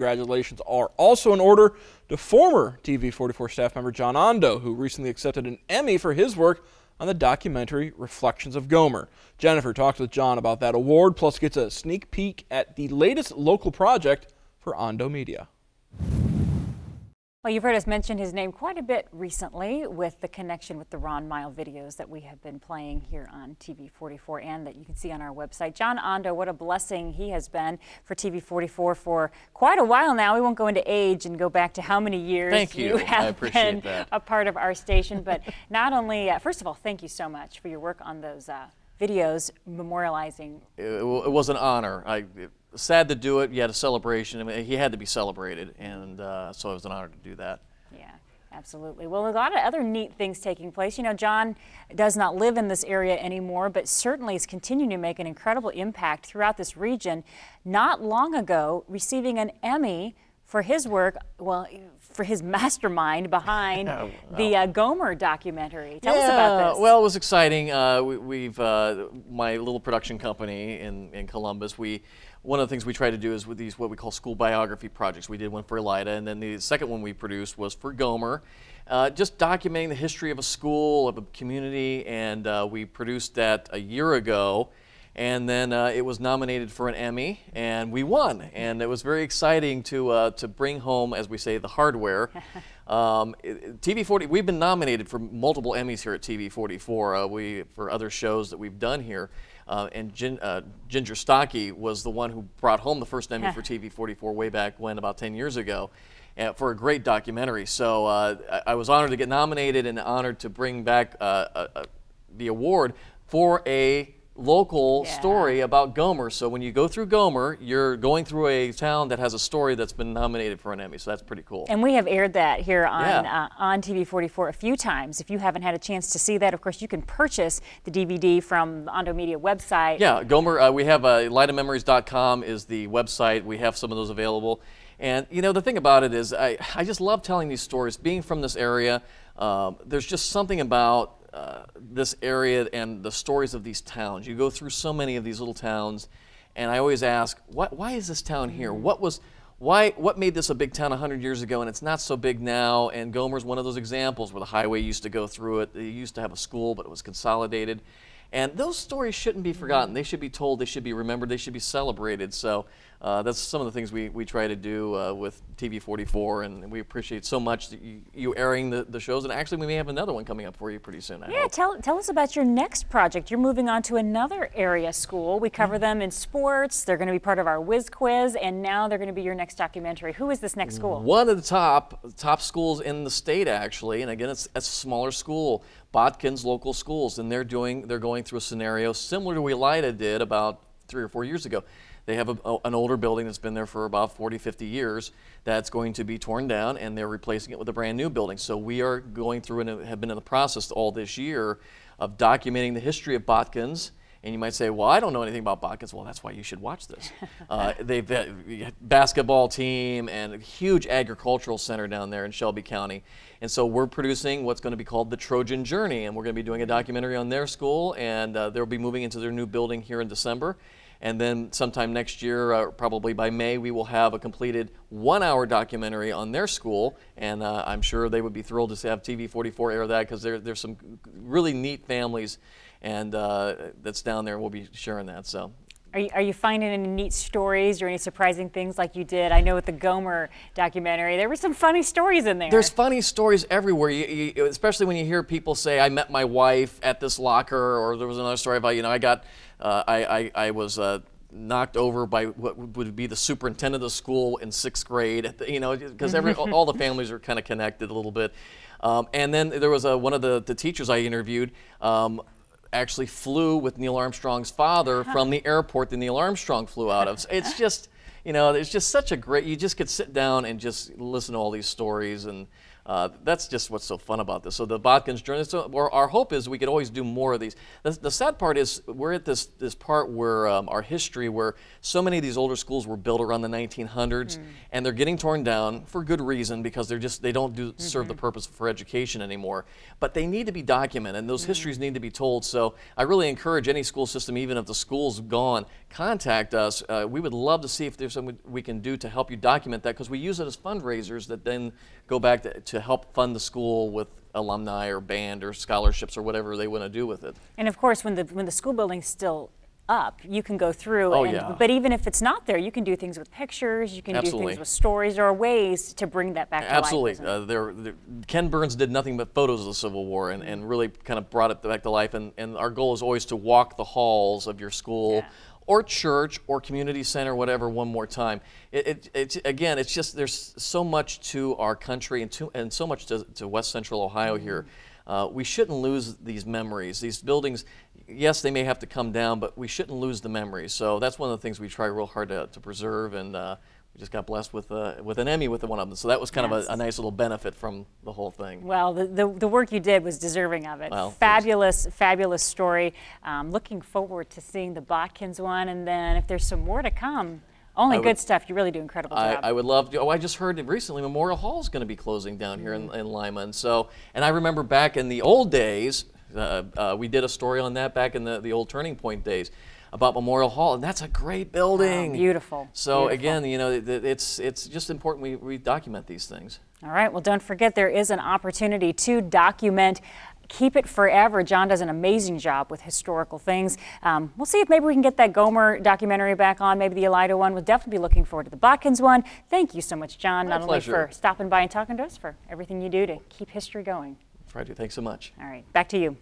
Congratulations are also in order to former TV44 staff member John Ondo, who recently accepted an Emmy for his work on the documentary Reflections of Gomer. Jennifer talks with John about that award, plus gets a sneak peek at the latest local project for Ondo Media. Well, you've heard us mention his name quite a bit recently with the connection with the Ron Mile videos that we have been playing here on TV 44 and that you can see on our website. John Ondo, what a blessing he has been for TV 44 for quite a while now. We won't go into age and go back to how many years thank you, you have been that. a part of our station. But not only, uh, first of all, thank you so much for your work on those uh, videos memorializing. It, it, was an honor. I, it, sad to do it. You had a celebration. I mean, he had to be celebrated, and uh, so it was an honor to do that. Yeah. Absolutely. Well, a lot of other neat things taking place. You know, John does not live in this area anymore, but certainly is continuing to make an incredible impact throughout this region. Not long ago, receiving an Emmy for his work, well, for his mastermind behind oh, the uh, Gomer documentary. Tell yeah, us about this. Well, it was exciting. Uh, we, have uh, my little production company in, in Columbus. We one of the things we try to do is with these what we call school biography projects. We did one for Elida, and then the second one we produced was for Gomer, uh, just documenting the history of a school, of a community, and uh, we produced that a year ago and then uh, it was nominated for an Emmy, and we won. And it was very exciting to uh, to bring home, as we say, the hardware. Um, TV 40, we've been nominated for multiple Emmys here at TV 44. Uh, we for other shows that we've done here. Uh, and Gin, uh, Ginger Stocky was the one who brought home the first Emmy for TV 44 way back when, about 10 years ago, uh, for a great documentary. So I, I, was honored to get nominated and honored to bring back the award for a local yeah. story about Gomer. So when you go through Gomer, you're going through a town that has a story that's been nominated for an Emmy. So that's pretty cool. And we have aired that here on yeah. uh, on TV 44 a few times. If you haven't had a chance to see that, of course, you can purchase the DVD from the Ondo Media website. Yeah, Gomer. Uh, we have uh, lightofmemories.com is the website. We have some of those available. And you know the thing about it is I I just love telling these stories. Being from this area, um, there's just something about uh, this area and the stories of these towns. You go through so many of these little towns, and I always ask, why, why is this town here? What was why, what made this a big town 100 years ago and it's not so big now? And Gomer's one of those examples where the highway used to go through it. They used to have a school, but it was consolidated. And those stories shouldn't be forgotten. Mm-hmm. They should be told, they should be remembered, they should be celebrated. So uh, that's some of the things we, we try to do uh, with TV 44, and we appreciate so much that you, you airing the, the shows. And actually, we may have another one coming up for you pretty soon. I yeah, hope. tell, tell us about your next project. You're moving on to another area school. We cover mm -hmm. them in sports, they're going to be part of our whiz quiz, and now they're going to be your next documentary. Who is this next school? One of the top, top schools in the state, actually. And again, it's, it's a smaller school. Botkins local schools, and they're doing they're going through a scenario similar to what Elida did about three or four years ago. They have a, an older building that's been there for about 40, 50 years that's going to be torn down and they're replacing it with a brand new building. So we are going through and have been in the process all this year of documenting the history of Botkins and you might say, well, I don't know anything about Bobcats. Well, that's why you should watch this. uh, they've got a basketball team and a huge agricultural center down there in Shelby County. And so we're producing what's going to be called the Trojan Journey. And we're going to be doing a documentary on their school. And uh, they'll be moving into their new building here in December. And then sometime next year, uh, probably by May, we will have a completed one hour documentary on their school. And uh, I'm sure they would be thrilled to have TV 44 air that because there's some really neat families and uh, that's down there. We'll be sharing that. So are you, are you, finding any neat stories or any surprising things like you did? I know with the Gomer documentary, there were some funny stories in there. There's funny stories everywhere, you, you, especially when you hear people say, I met my wife at this locker, or there was another story about, you know, I got, uh, I, I, I, was uh, knocked over by what would be the superintendent of the school in sixth grade, you know, because every all the families are kind of connected a little bit. Um, and then there was a, uh, one of the, the teachers I interviewed. Um, actually flew with Neil Armstrong's father uh-huh. from the airport that Neil Armstrong flew out of. So it's just, you know, it's just such a great, you just could sit down and just listen to all these stories and, uh, that's just what's so fun about this. So the Bodkins journey. So our, our hope is we could always do more of these. The, the sad part is we're at this this part where um, our history, where so many of these older schools were built around the 1900s, mm. and they're getting torn down for good reason because they're just they don't do mm -hmm. serve the mm-hmm. purpose for education anymore. But they need to be documented, and those mm -hmm. histories need to be told. So I really encourage any school system, even if the school's gone, contact us. Uh, we would love to see if there's something we can do to help you document that because we use it as fundraisers that then go back to, to help fund the school with alumni or band or scholarships or whatever they want to do with it. And of course, when the when the school building's still up, you can go through. Oh, and, yeah. But even if it's not there, you can do things with pictures, you can Absolutely. do things with stories. There are ways to bring that back Absolutely. to life. Absolutely. Uh, there, there, Ken Burns did nothing but photos of the Civil War and, and really kind of brought it back to life. And, and our goal is always to walk the halls of your school. Yeah or church or community center, whatever, one more time. It, it, again, it's just there's so much to our country and, to, and so much to, to West Central Ohio mm-hmm. here. Uh, we shouldn't lose these memories. These buildings, yes, they may have to come down, but we shouldn't lose the memories. So that's one of the things we try real hard to, to preserve and uh, we just got blessed with uh, with an Emmy with one of them. So that was kind yes. of a, a, nice little benefit from the whole thing. Well, the, the, the work you did was deserving of it. Well, fabulous, thanks. fabulous story. Um, looking forward to seeing the Botkins one, and then if there's some more to come. Only good stuff. You really do incredible I, job. I, would love to. Oh, I just heard recently Memorial Hall is going to be closing down mm -hmm. here in, mm-hmm. in Lima, and so and I remember back in the old days, uh, uh, we did a story on that back in the, the old Turning Point days about Memorial Hall, and that's a great building. Wow, beautiful. So beautiful. again, you know, it's it's just important we, we document these things. All right. Well, don't forget there is an opportunity to document keep it forever. John does an amazing job with historical things. Um, we'll see if maybe we can get that Gomer documentary back on, maybe the Elida one. We'll definitely be looking forward to the Botkins one. Thank you so much, John, My not pleasure. only for stopping by and talking to us, for everything you do to keep history going. That's right, thanks so much. All right, back to you.